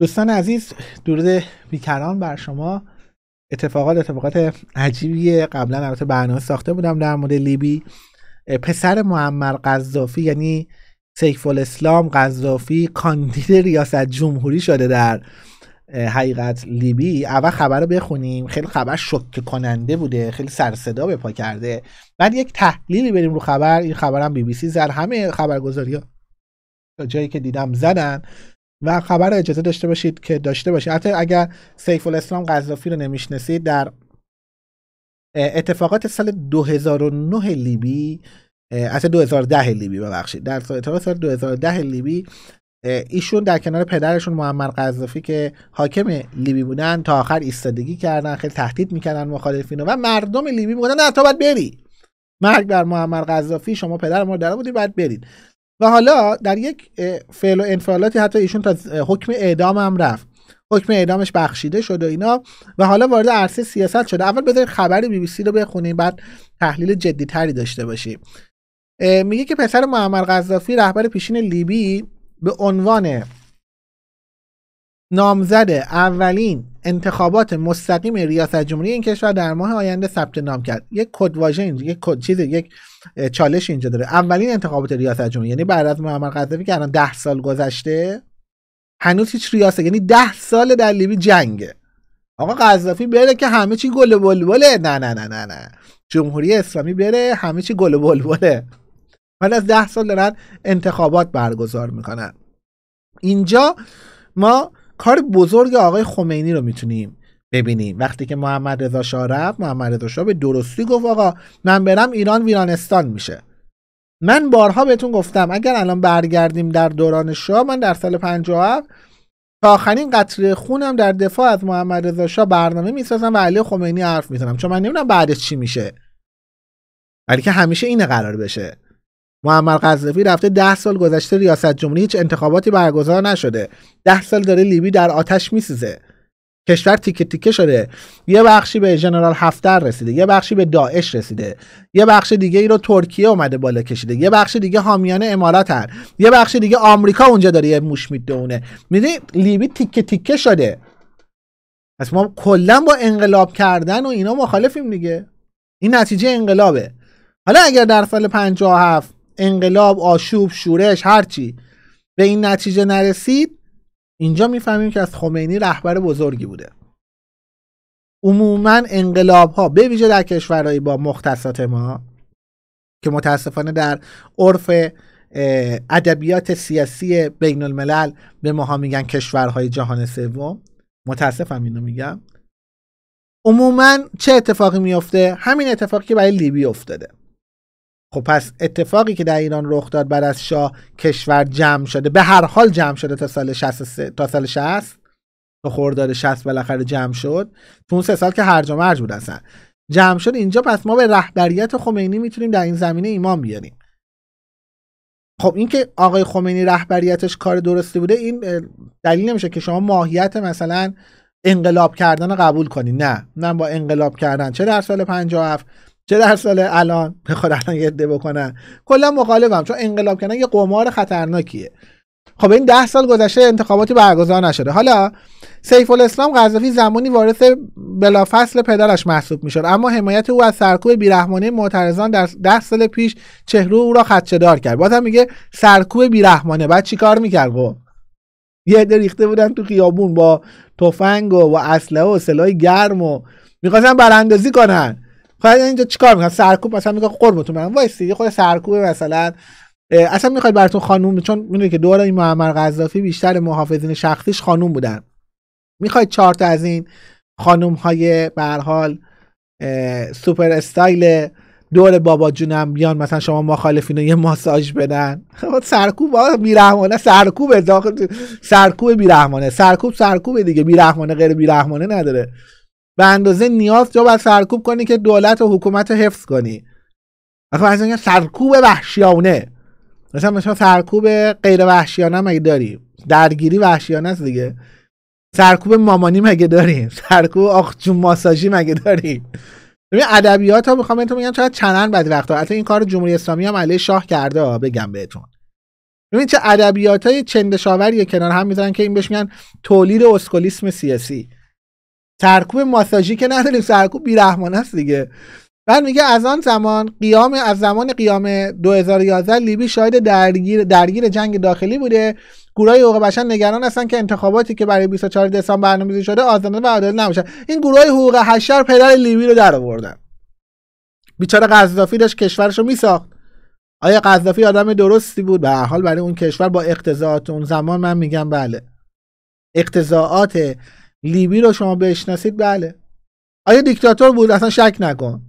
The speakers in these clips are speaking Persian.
دوستان عزیز درود بیکران بر شما اتفاقات اتفاقات عجیبیه قبلا البته برنامه ساخته بودم در مورد لیبی پسر معمر قذافی یعنی سیف الاسلام قذافی کاندید ریاست جمهوری شده در حقیقت لیبی اول خبر رو بخونیم خیلی خبر شوکه کننده بوده خیلی سر صدا به پا کرده بعد یک تحلیلی بریم رو خبر این خبرم بی بی سی همه خبرگزاری جایی که دیدم زدن و خبر اجازه داشته باشید که داشته باشید حتی اگر سیف الاسلام قذافی رو نمیشناسید در اتفاقات سال 2009 لیبی از 2010 لیبی ببخشید در اتفاقات سال 2010 لیبی ایشون در کنار پدرشون محمد قذافی که حاکم لیبی بودن تا آخر ایستادگی کردن خیلی تهدید میکردن مخالفین و مردم لیبی بودن نه تو باید بری مرگ بر محمد قذافی شما پدر ما در بودی باید برید و حالا در یک فعل و انفعالاتی حتی ایشون تا حکم اعدام هم رفت حکم اعدامش بخشیده شد و اینا و حالا وارد عرصه سیاست شده اول بذارید خبر بی بی سی رو بخونیم بعد تحلیل تری داشته باشیم میگه که پسر معمر قذافی رهبر پیشین لیبی به عنوان نامزد اولین انتخابات مستقیم ریاست جمهوری این کشور در ماه آینده ثبت نام کرد یک کد واژه اینجا یک کد چیز یک چالش اینجا داره اولین انتخابات ریاست جمهوری یعنی بعد از محمد قذافی که الان 10 سال گذشته هنوز هیچ ریاست یعنی 10 سال در لیبی جنگه آقا قذافی بره که همه چی گل بلبله نه نه نه نه نه جمهوری اسلامی بره همه چی گل بلبله بعد از 10 سال دارن انتخابات برگزار میکنن اینجا ما کار بزرگ آقای خمینی رو میتونیم ببینیم وقتی که محمد رضا شاه رفت محمد رضا شاه به درستی گفت آقا من برم ایران ویرانستان میشه من بارها بهتون گفتم اگر الان برگردیم در دوران شاه من در سال 57 تا آخرین قطره خونم در دفاع از محمد رضا شاه برنامه میسازم و علی خمینی حرف میزنم چون من نمیدونم بعدش چی میشه بلکه همیشه اینه قرار بشه محمد قذافی رفته ده سال گذشته ریاست جمهوری هیچ انتخاباتی برگزار نشده ده سال داره لیبی در آتش میسیزه. کشور تیکه تیکه شده یه بخشی به ژنرال هفتر رسیده یه بخشی به داعش رسیده یه بخش دیگه ای رو ترکیه اومده بالا کشیده یه بخش دیگه حامیان اماراتن یه بخش دیگه آمریکا اونجا داره یه موش میدونه میدونی لیبی تیکه تیکه شده پس ما کلا با انقلاب کردن و اینا مخالفیم دیگه این نتیجه انقلابه حالا اگر در سال 57 انقلاب آشوب شورش هرچی به این نتیجه نرسید اینجا میفهمیم که از خمینی رهبر بزرگی بوده عموما انقلاب ها به ویژه در کشورهایی با مختصات ما که متاسفانه در عرف ادبیات سیاسی بین الملل به ماها میگن کشورهای جهان سوم متاسفم اینو میگم عموما چه اتفاقی میفته همین اتفاقی که برای لیبی افتاده خب پس اتفاقی که در ایران رخ داد بعد از شاه کشور جمع شده به هر حال جمع شده تا سال 63 تا سال 60 تا خرداد 60 بالاخره جمع شد تو اون سه سال که هر و مرج بود اصلا جمع شد اینجا پس ما به رهبریت خمینی میتونیم در این زمینه ایمان بیاریم خب اینکه آقای خمینی رهبریتش کار درستی بوده این دلیل نمیشه که شما ماهیت مثلا انقلاب کردن رو قبول کنی نه من با انقلاب کردن چه در سال 57 چه در سال الان بخواد الان یه بکنن کلا مخالفم چون انقلاب کردن یه قمار خطرناکیه خب این ده سال گذشته انتخاباتی برگزار نشده حالا سیف الاسلام قذافی زمانی وارث بلافصل پدرش محسوب میشد اما حمایت او از سرکوب بیرحمانه معترضان در ده سال پیش چهره او را خدشهدار کرد بازم میگه سرکوب بیرحمانه بعد چیکار میکرد خب یه عده بودن تو خیابون با تفنگ و با اسلحه و سلاح گرم و میخواستن براندازی کنن خب اینجا چیکار میکنن سرکوب مثلا میگه قربتون برم وایسی خود سرکوب مثلا اصلا میخواد براتون خانوم چون میدونی که دوره این معمر قذافی بیشتر محافظین شخصیش خانوم بودن میخواید چهار تا از این خانوم های به حال سوپر استایل دور بابا جونم بیان مثلا شما مخالفین رو یه ماساژ بدن خب، سرکوب آه بیرحمانه سرکوب داخل سرکوب بیرحمانه سرکوب سرکوب دیگه بیرحمانه غیر بیرحمانه نداره به اندازه نیاز جا باید سرکوب کنی که دولت و حکومت رو حفظ کنی مثلا سرکوب وحشیانه مثلا مثلا سرکوب غیر وحشیانه مگه داری درگیری وحشیانه است دیگه سرکوب مامانی مگه داریم سرکوب آخ جون ماساژی مگه داریم ببین ادبیات ها میخوام بهتون میگن چقدر چنن بعد وقتا حتی این کار جمهوری اسلامی هم علیه شاه کرده بگم بهتون ببین چه ادبیات های چندشاوری کنار هم میذارن که این بهش میگن تولید اسکولیسم سیاسی سرکوب ماساژی که نداریم سرکوب بیرحمانه است دیگه بعد میگه از آن زمان قیام از زمان قیام 2011 لیبی شاید درگیر درگیر جنگ داخلی بوده گروه حقوق بشر نگران هستن که انتخاباتی که برای 24 دسامبر برنامه‌ریزی شده آزادانه و عادلانه نباشه این گروه حقوق حشر پدر لیبی رو در آوردن بیچاره قذافی داشت کشورش رو میساخت آیا قذافی آدم درستی بود به حال برای اون کشور با اقتضاعات اون زمان من میگم بله اقتضاعات لیبی رو شما بشناسید بله آیا دیکتاتور بود اصلا شک نکن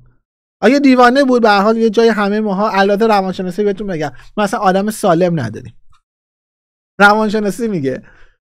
آیا دیوانه بود به حال یه جای همه ماها علاوه روانشناسی بهتون بگم ما آدم سالم نداریم روانشناسی میگه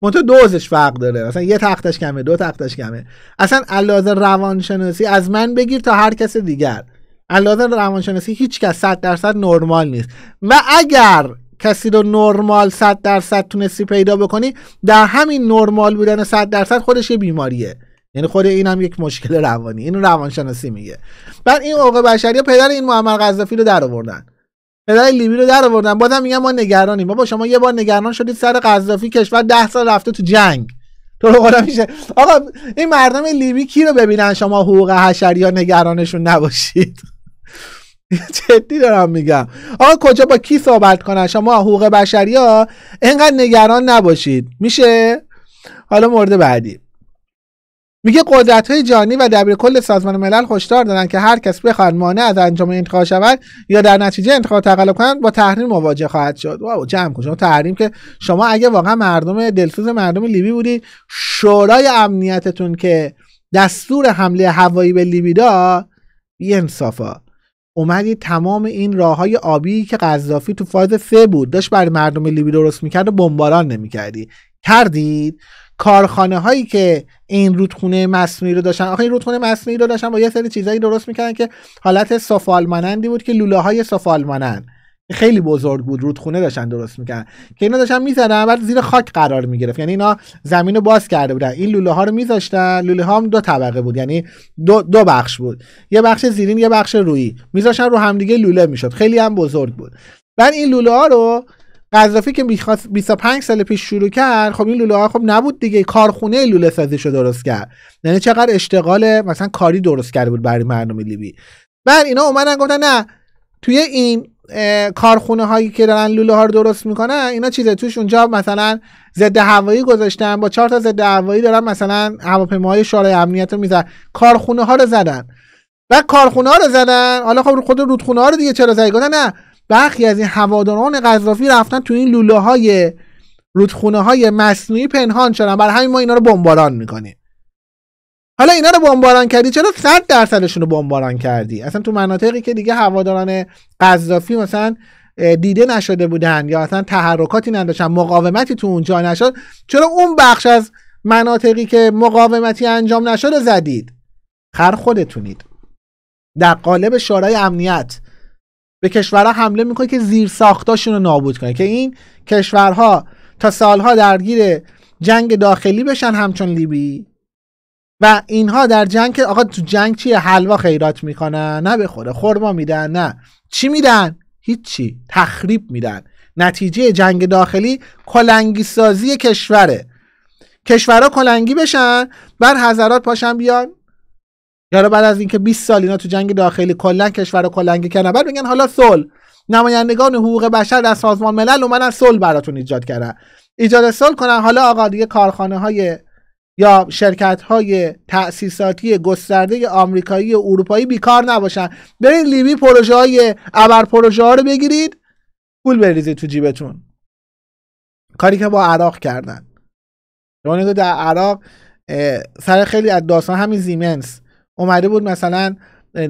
دو دوزش فرق داره مثلا یه تختش کمه دو تختش کمه اصلا علاوه روانشناسی از من بگیر تا هر کس دیگر علاوه روانشناسی هیچ کس 100 درصد نرمال نیست و اگر کسی رو نرمال 100 درصد تونستی پیدا بکنی در همین نرمال بودن 100 درصد خودش یه بیماریه یعنی خود این هم یک مشکل روانی اینو روانشناسی میگه بعد این اوقع بشری پدر این محمد قذافی رو در آوردن پدر لیبی رو در آوردن بازم میگن ما نگرانیم بابا شما یه بار نگران شدید سر قذافی کشور 10 سال رفته تو جنگ تو رو میشه آقا این مردم لیبی کی رو ببینن شما حقوق حشری یا نگرانشون نباشید جدی دارم میگم آقا کجا با کی صحبت کنن شما حقوق بشری ها انقدر نگران نباشید میشه حالا مورد بعدی میگه قدرت های جانی و دبیر کل سازمان ملل هشدار دادن که هر کس بخواد مانع از انجام انتخاب شود یا در نتیجه انتخاب تقلب کنند با تحریم مواجه خواهد شد واو جمع کن شما تحریم که شما اگه واقعا مردم دلسوز مردم لیبی بودی شورای امنیتتون که دستور حمله هوایی به لیبی دا بی اومدی تمام این راه های آبی که قذافی تو فاز سه بود داشت برای مردم لیبی درست میکرد و بمباران نمیکردی کردید کارخانه هایی که این رودخونه مصنوعی رو داشتن آخه این رودخونه مصنوعی رو داشتن با یه سری چیزایی درست میکردن که حالت سفال بود که لوله های سفال خیلی بزرگ بود رودخونه داشتن درست میکنن که اینا داشتن میزدن بعد زیر خاک قرار میگرفت یعنی اینا زمین رو باز کرده بودن این لوله ها رو میذاشتن لوله ها هم دو طبقه بود یعنی دو, دو بخش بود یه بخش زیرین یه بخش روی میذاشتن رو همدیگه لوله میشد خیلی هم بزرگ بود بعد این لوله ها رو قذافی که میخواست 25 سال پیش شروع کرد خب این لوله ها خب نبود دیگه کارخونه لوله سازی رو درست کرد یعنی چقدر اشتغال مثلا کاری درست کرده بود برای مردم لیبی بعد اینا اومدن گفتن نه توی این کارخونه هایی که دارن لوله ها رو درست میکنن اینا چیزه توش اونجا مثلا ضد هوایی گذاشتن با چهار تا ضد هوایی دارن مثلا هواپیماهای شورای امنیت رو میزن کارخونه ها رو زدن و کارخونه ها رو زدن حالا خب خود رودخونه ها رو دیگه چرا زدن نه برخی از این هواداران قذافی رفتن تو این لوله های رودخونه های مصنوعی پنهان شدن بر همین ما اینا رو بمباران میکنیم حالا اینا رو بمباران کردی چرا 100 درصدشون رو بمباران کردی اصلا تو مناطقی که دیگه هواداران قذافی مثلا دیده نشده بودن یا اصلا تحرکاتی نداشتن مقاومتی تو اونجا نشد چرا اون بخش از مناطقی که مقاومتی انجام نشد و زدید خر خودتونید در قالب شورای امنیت به کشورها حمله میکنه که زیر ساختاشون رو نابود کنه که این کشورها تا سالها درگیر جنگ داخلی بشن همچون لیبی و اینها در جنگ که آقا تو جنگ چیه حلوا خیرات میکنن نه بخوره خورما میدن نه چی میدن هیچی تخریب میدن نتیجه جنگ داخلی کلنگی سازی کشوره کشورها کلنگی بشن بر حضرات پاشن بیان یارو بعد از اینکه 20 سال اینا تو جنگ داخلی کلا کشور رو کلنگی کردن بعد میگن حالا صلح نمایندگان حقوق بشر در سازمان ملل اومدن صلح براتون ایجاد کردن ایجاد صلح کنن حالا آقا دیگه کارخانه های یا شرکت های تأسیساتی گسترده آمریکایی و اروپایی بیکار نباشن برید لیبی پروژه های ابر پروژه ها رو بگیرید پول بریزید تو جیبتون کاری که با عراق کردن شما در عراق سر خیلی از داستان همین زیمنس اومده بود مثلا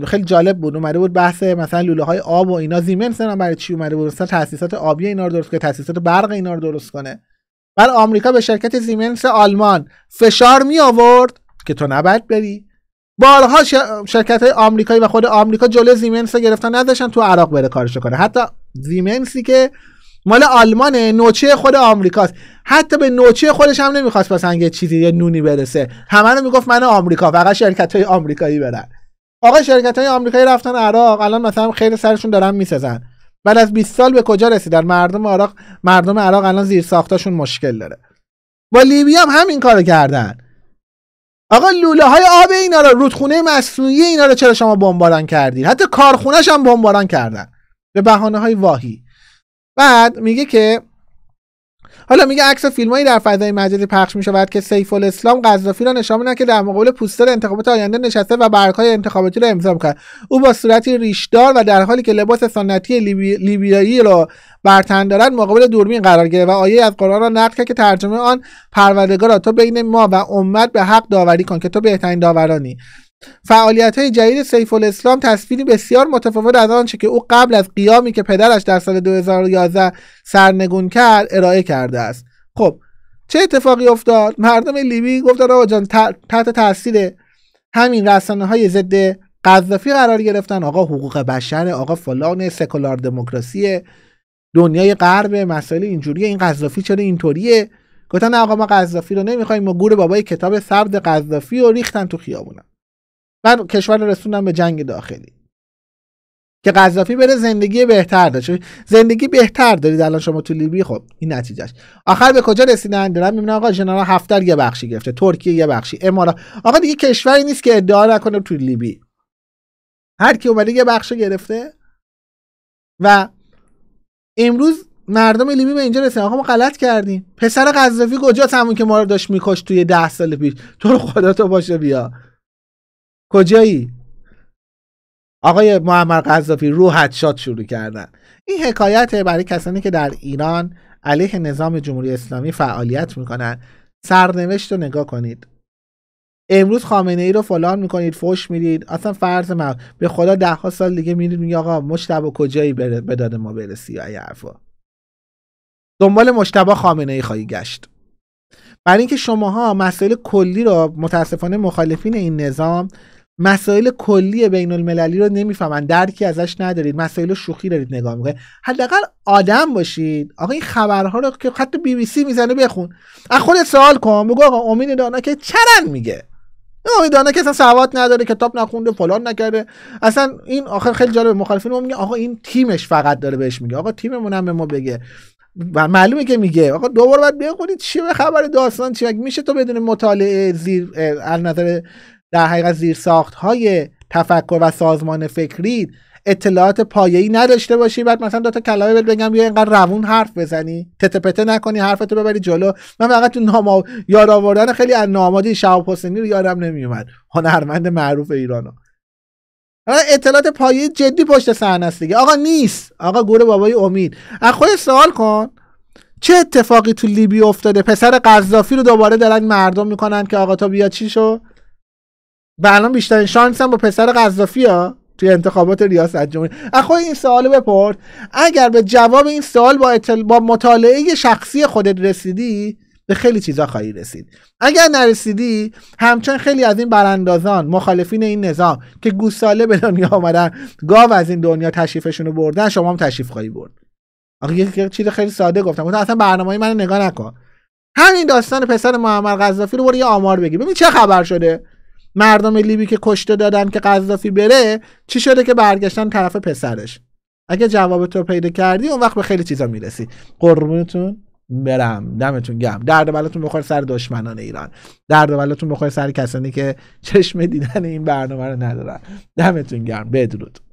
خیلی جالب بود اومده بود بحث مثلا لوله های آب و اینا زیمنس هم برای چی اومده بود مثلا تاسیسات آبی اینا رو درست کنه تاسیسات برق اینا رو درست کنه بر آمریکا به شرکت زیمنس آلمان فشار می آورد که تو نباید بری بارها شرکت های آمریکایی و خود آمریکا جلو زیمنس رو گرفتن نداشتن تو عراق بره کارش کنه حتی زیمنسی که مال آلمانه نوچه خود آمریکاست حتی به نوچه خودش هم نمیخواست پس چیزی یه نونی برسه همه رو میگفت من آمریکا فقط شرکت های آمریکایی برن آقا شرکت های آمریکایی رفتن عراق الان مثلا خیلی سرشون دارن میسازن بعد از 20 سال به کجا رسیدن مردم عراق مردم عراق الان زیر ساختاشون مشکل داره با لیبی هم همین کارو کردن آقا لوله های آب اینا رو رودخونه مصنوعی اینا رو چرا شما بمباران کردید حتی کارخونهش هم بمباران کردن به بهانه های واهی بعد میگه که حالا میگه عکس فیلمایی در فضای مجازی پخش میشود که سیف الاسلام قذافی را نشان میدهد که در مقابل پوستر انتخابات آینده نشسته و برگهای انتخاباتی را امضا میکند او با صورتی ریشدار و در حالی که لباس سنتی لیبی... لیبیایی را بر تن دارد مقابل دوربین قرار گرفت و آیه از قرآن را نقل کرد که ترجمه آن را تو بین ما و امت به حق داوری کن که تو بهترین داورانی فعالیت های جدید سیف الاسلام تصویری بسیار متفاوت از آنچه که او قبل از قیامی که پدرش در سال 2011 سرنگون کرد ارائه کرده است خب چه اتفاقی افتاد مردم لیبی گفتن آقا جان تحت تاثیر همین رسانه های ضد قذافی قرار گرفتن آقا حقوق بشر آقا فلان سکولار دموکراسی دنیای غرب مسائل اینجوریه این قذافی چرا اینطوریه گفتن آقا ما قذافی رو نمیخوایم ما گور بابای کتاب سرد قذافی رو ریختن تو خیابونم من کشور رسوندن به جنگ داخلی که قذافی بره زندگی بهتر داشت زندگی بهتر دارید الان شما تو لیبی خب این نتیجهش آخر به کجا رسیدن دارن میبینم آقا جنرال هفتر یه بخشی گرفته ترکیه یه بخشی امارات آقا دیگه کشوری نیست که ادعا نکنه تو لیبی هر کی اومده یه بخش گرفته و امروز مردم لیبی به اینجا رسیدن آقا ما غلط کردیم پسر قذافی کجا همون که ما رو داشت میکش توی ده سال پیش تو رو خدا تو باشه بیا کجایی آقای معمر قذافی روحت شاد شروع کردن این حکایت برای کسانی که در ایران علیه نظام جمهوری اسلامی فعالیت میکنن سرنوشت رو نگاه کنید امروز خامنه ای رو فلان میکنید فوش میدید اصلا فرض ما به خدا ده ها سال دیگه میرید میگه آقا مشتبه کجایی ما برسی یا حرفا دنبال مشتبه خامنه ای خواهی گشت برای اینکه شماها مسئله کلی رو متاسفانه مخالفین این نظام مسائل کلی بین المللی رو نمیفهمن درکی ازش ندارید مسائل شوخی دارید نگاه میکنید حداقل آدم باشید آقا این خبرها رو که حتی بی بی سی میزنه بخون از خودت سوال کن بگو آقا امید دانا که چرن میگه امید دانا که اصلا سواد نداره کتاب نخونده فلان نکرده اصلا این آخر خیلی جالب مخالفین میگه آقا این تیمش فقط داره بهش میگه آقا تیممون هم به ما بگه و معلومه که میگه آقا دوباره باید بخونید چی خبر داستان چی میشه تو بدون مطالعه زیر نظر در حقیقت ساخت های تفکر و سازمان فکری اطلاعات پایه‌ای نداشته باشی بعد مثلا دو تا بهت بگم بیا اینقدر روون حرف بزنی تتپته پته نکنی حرفتو ببری جلو من فقط تو نام یاد خیلی از نامادی شهاب حسینی رو یادم نمیومد هنرمند معروف ایرانو آره، اطلاعات پایه جدی پشت صحنه است دیگه آقا نیست آقا گوره بابای امید از خود سوال کن چه اتفاقی تو لیبی افتاده پسر قذافی رو دوباره دارن مردم میکنن که آقا تو بیا چی شو و الان بیشترین شانس هم با پسر قذافی ها توی انتخابات ریاست جمهوری اخو این سوالو بپرد اگر به جواب این سوال با, اطل... با مطالعه شخصی خودت رسیدی به خیلی چیزا خواهی رسید اگر نرسیدی همچون خیلی از این براندازان مخالفین این نظام که گوساله به دنیا آمدن گاو از این دنیا تشریفشون رو بردن شما هم تشریف خواهی برد آخه یه چیز خیلی ساده گفتم اصلا برنامه من نگاه نکن همین داستان پسر محمد قذافی رو برو یه آمار بگی ببین چه خبر شده مردم لیبی که کشته دادن که قذافی بره چی شده که برگشتن طرف پسرش اگه جواب تو پیدا کردی اون وقت به خیلی چیزا میرسی قربونتون برم دمتون گم درد بلاتون بخوره سر دشمنان ایران درد بلاتون بخوره سر کسانی که چشم دیدن این برنامه رو ندارن دمتون گرم بدرود